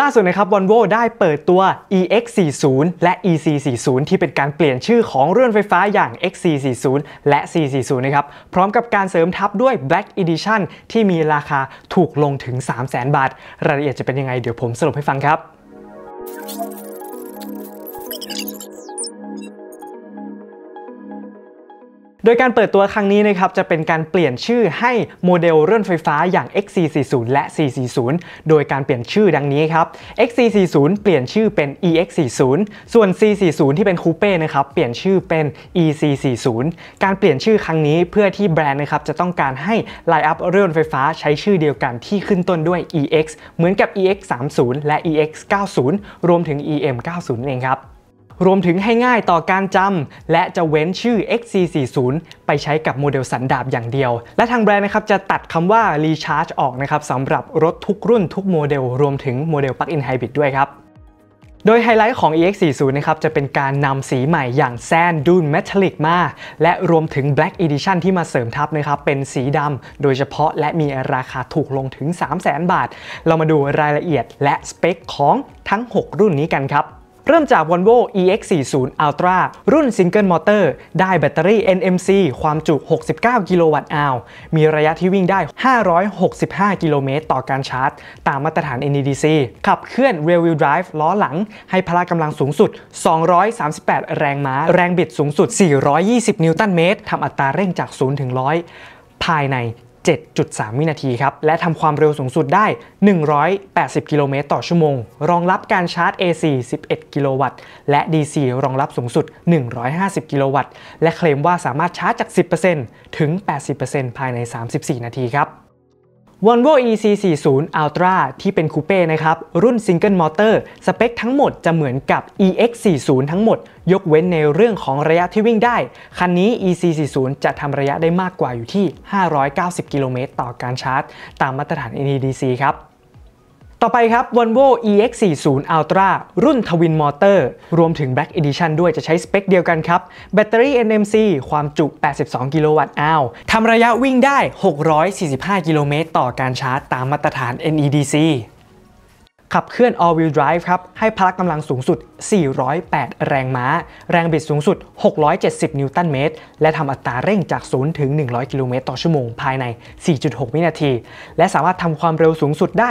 ล่าสุดนะครับ Volvo ได้เปิดตัว EX40 และ EC40 ที่เป็นการเปลี่ยนชื่อของเรื่องไฟฟ้าอย่าง XC40 และ C40 นะครับ พร้อมกับการเสริมทับด้วย Black Edition ที่มีราคาถูกลงถึง3 0 0 0 0 0 บาท รายละเอียดจะเป็นยังไงเดี๋ยวผมสรุปให้ฟังครับดยการเปิดตัวครั้งนี้นะครับจะเป็นการเปลี่ยนชื่อให้โมเดลเรื่อนไฟฟ้าอย่าง X440 และ C40 โดยการเปลี่ยนชื่อดังนี้ครับ X440 เปลี่ยนชื่อเป็น EX40 ส่วน C40 ที่เป็นคูเป้นะครับเปลี่ยนชื่อเป็น EC40 การเปลี่ยนชื่อครั้งนี้เพื่อที่แบรนด์นะครับจะต้องการให้ไลน์อัพเรื่อนไฟฟ้าใช้ชื่อเดียวกันที่ขึ้นต้นด้วย EX เหมือนกับ EX30 และ EX90 รวมถึง EM90 เองครับรวมถึงให้ง่ายต่อการจำและจะเว้นชื่อ XC40 ไปใช้กับโมเดลสันดาบอย่างเดียว และทางแบรนด์นะครับจะตัดคำว่า Recharge ออกนะครับสำหรับรถทุกรุ่นทุกโมเดล รวมถึงโมเดล Plug-in Hybrid ด้วยครับ โดยไฮไลท์ของ EX40 นะครับจะเป็นการนำสีใหม่อย่างแซนดูนเมทัลลิกมา และรวมถึง Black Edition ที่มาเสริมทับนะครับ เป็นสีดำโดยเฉพาะและมีราคาถูกลงถึง 3 0 0 0 0 0 บาท เรามาดูรายละเอียดและสเปคของทั้ง 6 รุ่นนี้กันครับเริ่มจาก Volvo EX40 Ultra รุ่น Single Motor ได้แบตเตอรี่ NMC ความจุ 69 กิโลวัตต์อาวมีระยะที่วิ่งได้ 565 กิโลเมตร ต่อการชาร์จ ตามมาตรฐาน NEDC ขับเคลื่อน Rear Wheel Drive ล้อหลัง ให้พละกำลังสูงสุด 238 แรงม้า แรงบิดสูงสุด 420 นิวตันเมตร ทำอัตราเร่งจาก 0 ถึง 100 ภายใน7.3วินาทีครับ และทำความเร็วสูงสุดได้ 180 กิโลเมตรต่อชั่วโมง รองรับการชาร์จ AC 11 กิโลวัตต์ และ DC รองรับสูงสุด 150 กิโลวัตต์ และเคลมว่าสามารถชาร์จจาก 10%ถึง 80%ภายใน 34 นาทีครับ Volvo EC40 Ultra ที่เป็นคูเป้นะครับ รุ่นซิงเกิลมอเตอร์สเปคทั้งหมดจะเหมือนกับ EX40 ทั้งหมด ยกเว้นในเรื่องของระยะที่วิ่งได้ คันนี้ EC40 จะทำระยะได้มากกว่าอยู่ที่ 590 กิโลเมตร ต่อการชาร์จตามมาตรฐาน NEDC ครับต่อไปครับ Volvo EX40 Ultra รุ่น Twin Motor รวมถึง Black Edition ด้วยจะใช้สเปคเดียวกันครับ แบตเตอรี่ NMC ความจุ 82 กิโลวัตต์อาว ทำระยะวิ่งได้ 645 กิโลเมตร ต่อการชาร์จตามมาตรฐาน NEDC ขับเคลื่อน all wheel drive ครับ ให้พละกำลังสูงสุด 408 แรงม้า แรงบิดสูงสุด 670 นิวตันเมตร และทำอัตราเร่งจาก 0 ถึง 100 กิโลเมตรต่อชั่วโมงภายใน 4.6 วินาที และสามารถทำความเร็วสูงสุดได้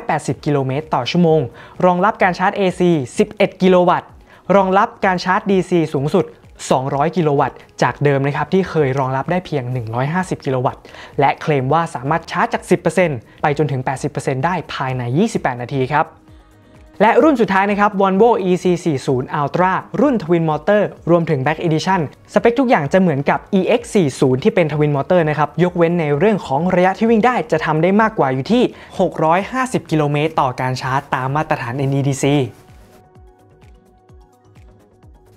180 กิโลเมตรต่อชั่วโมง รองรับการชาร์จ AC 11 กิโลวัตต์ รองรับการชาร์จ DC สูงสุด200 กิโลวัตต์จากเดิมนะครับที่เคยรองรับได้เพียง 150 กิโลวัตต์ และเคลมว่าสามารถชาร์จจาก 10%ไปจนถึง 80%ได้ภายใน 28 นาทีครับ และรุ่นสุดท้ายนะครับ Volvo EC40 Ultra รุ่น Twin Motor รวมถึง Back Edition สเปคทุกอย่างจะเหมือนกับ EX40 ที่เป็น Twin Motor นะครับ ยกเว้นในเรื่องของระยะที่วิ่งได้จะทำได้มากกว่าอยู่ที่ 650 กิโลเมตรต่อการชาร์จตามมาตรฐาน NEDC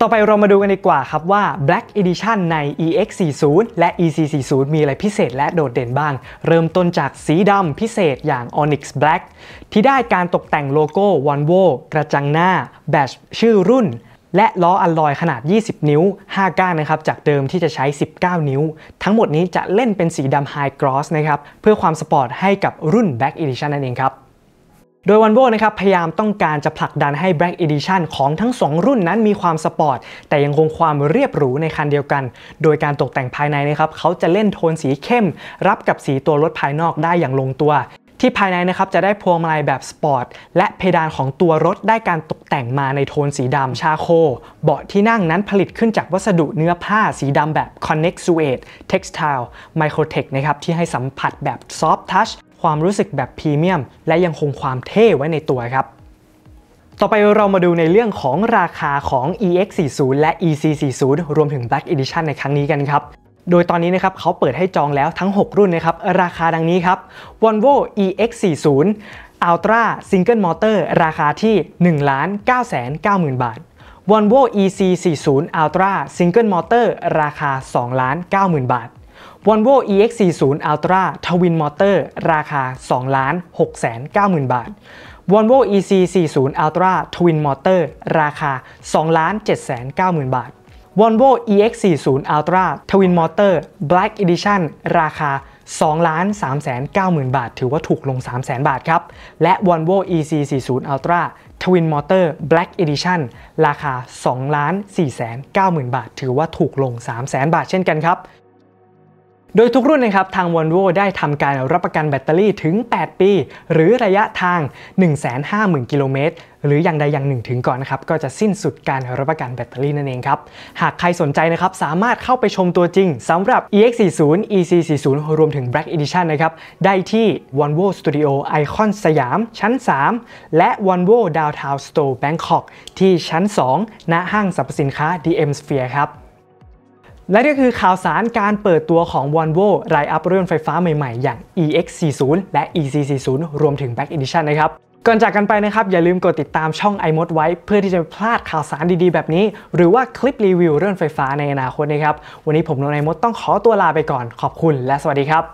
ต่อไปเรามาดูกันดีกว่าครับว่า Black Edition ใน EX40 และ EC40 มีอะไรพิเศษและโดดเด่นบ้าง เริ่มต้นจากสีดำพิเศษอย่าง Onyx Black ที่ได้การตกแต่งโลโก้ Volvo กระจังหน้า แบชชื่อรุ่น และล้ออัลลอยขนาด 20 นิ้ว 5ก้านนะครับจากเดิมที่จะใช้ 19 นิ้ว ทั้งหมดนี้จะเล่นเป็นสีดำ High Gloss นะครับเพื่อความสปอร์ตให้กับรุ่น Black Edition นั่นเองครับโดยวันโบนะครับพยายามต้องการจะผลักดันให้ Black Edition ของทั้ง 2 รุ่นนั้นมีความสปอร์ตแต่ยังคงความเรียบหรูในคันเดียวกัน โดยการตกแต่งภายในนะครับเขาจะเล่นโทนสีเข้ม รับกับสีตัวรถภายนอกได้อย่างลงตัว ที่ภายในนะครับจะได้พวงมาลัยแบบสปอร์ตและเพดานของตัวรถได้การตกแต่งมาในโทนสีดำชาโคเบาะที่นั่งนั้นผลิตขึ้นจากวัสดุเนื้อผ้าสีดำแบบ Connect Suede Textile Microtech นะครับที่ให้สัมผัสแบบ Soft Touch ความรู้สึกแบบพรีเมียม และยังคงความเท่ไว้ในตัวครับ ต่อไปเรามาดูในเรื่องของราคาของ EX40 และ EC40 รวมถึง Black Edition ในครั้งนี้กันครับ โดยตอนนี้นะครับเขาเปิดให้จองแล้วทั้ง 6 รุ่นนะครับ ราคาดังนี้ครับ Volvo EX40 Ultra Single Motor ราคาที่ 1 9 9 0 0 0 0 บาท Volvo EC40 Ultra Single Motor ราคา 2 9 0 0 0 0 บาท Volvo EX40 Ultra Twin Motor ราคา2ล้าน6 90,000 บาท Volvo EC40 Ultra Twin Motor ราคา2ล้าน7 9 0 0 0 บาท Volvo EX40 Ultra Twin Motor Black Edition ราคา2ล้าน3 90,000 บาท ถือว่าถูกลง 3 0 0 0 0 0บาทครับ และ Volvo EC40 Ultra Twin Motor Black Edition ราคา2ล้าน4 90,000 บาท ถือว่าถูกลง 3 0 0 0 0 0บาทเช่นกันครับโดยทุกรุ่นนะครับทาง Volvo ได้ทำการรับประกันแบตเตอรี่ถึง 8 ปี หรือระยะทาง 150,000 กิโลเมตรหรืออย่างใดอย่างหนึ่งถึงก่อนนะครับก็จะสิ้นสุดการรับประกันแบตเตอรี่นั่นเองครับหากใครสนใจนะครับสามารถเข้าไปชมตัวจริงสำหรับ EX40 EC40 รวมถึง Black Edition นะครับได้ที่ Volvo Studio Icon สยามชั้น 3 และ Volvo Downtown Store Bangkok ที่ชั้น 2 ณ ห้างสรรพสินค้า DM Sphere ครับและนี่คือข่าวสารการเปิดตัวของ Volvo รายอัพรถยนต์ไฟฟ้าใหม่ๆ อย่าง EX40 และ EC40 รวมถึง Back Edition นะครับ ก่อนจากกันไปนะครับอย่าลืมกดติดตามช่อง iMod ไว้เพื่อที่จะพลาดข่าวสารดีๆ แบบนี้ หรือว่าคลิปรีวิวเรื่องไฟฟ้าในอนาคตนะครับ วันนี้ผมโนนไอมดต้องขอตัวลาไปก่อนขอบคุณและสวัสดีครับ